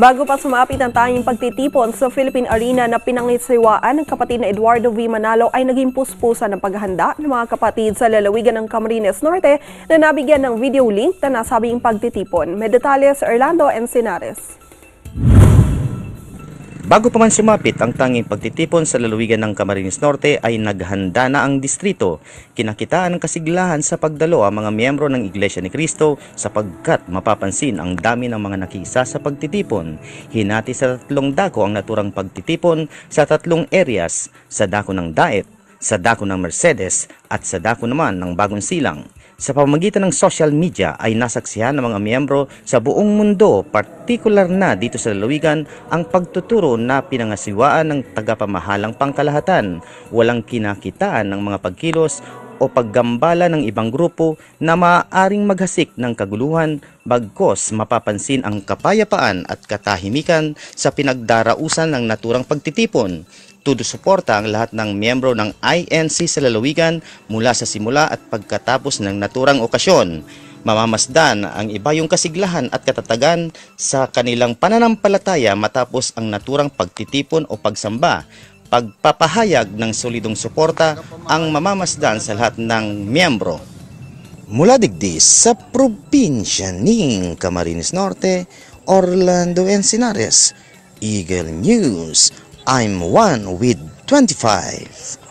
Bago pa sumapit ang tanging pagtitipon sa Philippine Arena na pinangisiwaan ng kapatid na Eduardo V. Manalo ay naging puspusan ng paghahanda ng mga kapatid sa lalawigan ng Camarines Norte na nabigyan ng video link na nasabing pagtitipon. May detalye sa Orlando Encinares. Bago pa man sumapit ang tanging pagtitipon sa lalawigan ng Camarines Norte ay naghanda na ang distrito. Kinakitaan ang kasiglahan sa pagdalo ang mga miyembro ng Iglesia ni Cristo sapagkat mapapansin ang dami ng mga nakisa sa pagtitipon. Hinati sa tatlong dako ang naturang pagtitipon sa tatlong areas, sa dako ng Daet, sa dako ng Mercedes at sa dako naman ng Bagong Silang sa pamamagitan ng social media ay nasaksihan ng mga miyembro sa buong mundo, partikular na dito sa lalawigan, ang pagtuturo na pinangasiwaan ng tagapamahalang pangkalahatan, walang kinakitaan ng mga pagkilos o paggambala ng ibang grupo na maaaring maghasik ng kaguluhan bagkos mapapansin ang kapayapaan at katahimikan sa pinagdarausan ng naturang pagtitipon tudusuporta ang lahat ng miyembro ng INC sa lalawigan mula sa simula at pagkatapos ng naturang okasyon. Mamamasdan ang iba yung kasiglahan at katatagan sa kanilang pananampalataya matapos ang naturang pagtitipon o pagsamba. Pagpapahayag ng solidong suporta ang mamamasdan sa lahat ng miyembro. Mula digdis sa probinsya ng Camarines Norte, Orlando Encinares, Eagle News I'm one with 25.